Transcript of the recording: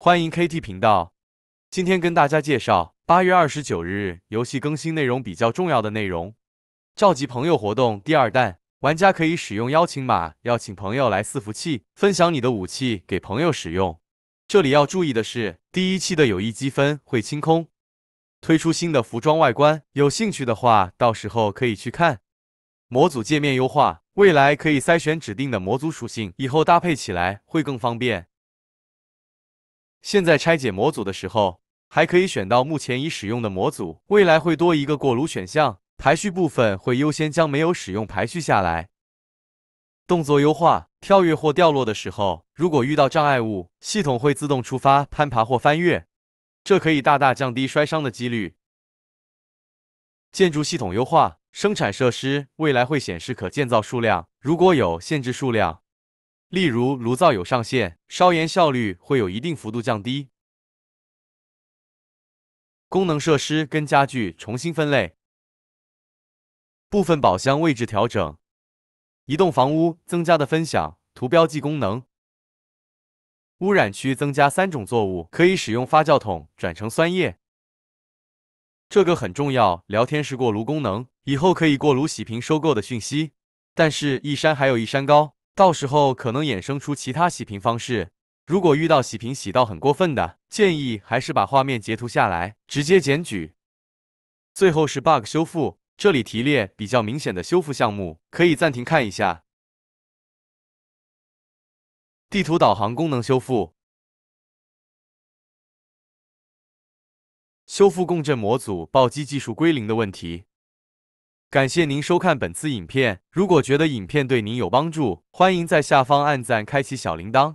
欢迎 KT 频道，今天跟大家介绍八月二十九日游戏更新内容比较重要的内容：召集朋友活动第二弹，玩家可以使用邀请码邀请朋友来伺服，器，分享你的武器给朋友使用。这里要注意的是，第一期的友谊积分会清空。推出新的服装外观，有兴趣的话，到时候可以去看。模组界面优化，未来可以筛选指定的模组属性，以后搭配起来会更方便。现在拆解模组的时候，还可以选到目前已使用的模组。未来会多一个过炉选项，排序部分会优先将没有使用排序下来。动作优化：跳跃或掉落的时候，如果遇到障碍物，系统会自动触发攀爬或翻越，这可以大大降低摔伤的几率。建筑系统优化：生产设施未来会显示可建造数量，如果有限制数量。例如炉灶有上限，烧盐效率会有一定幅度降低。功能设施跟家具重新分类，部分宝箱位置调整，移动房屋增加的分享图标记功能。污染区增加三种作物，可以使用发酵桶转成酸液。这个很重要，聊天室过炉功能以后可以过炉洗屏收购的讯息，但是一山还有一山高。到时候可能衍生出其他洗屏方式。如果遇到洗屏洗到很过分的，建议还是把画面截图下来，直接检举。最后是 bug 修复，这里提炼比较明显的修复项目，可以暂停看一下。地图导航功能修复，修复共振模组暴击技术归零的问题。感谢您收看本次影片。如果觉得影片对您有帮助，欢迎在下方按赞、开启小铃铛。